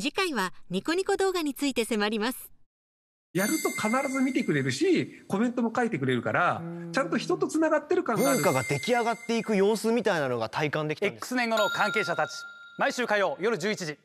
次回はニコニコ動画について迫りますやると必ず見てくれるしコメントも書いてくれるからちゃんと人とつながってる感がある文化が出来上がっていく様子みたいなのが体感できたんです X 年後の関係者たち毎週火曜夜11時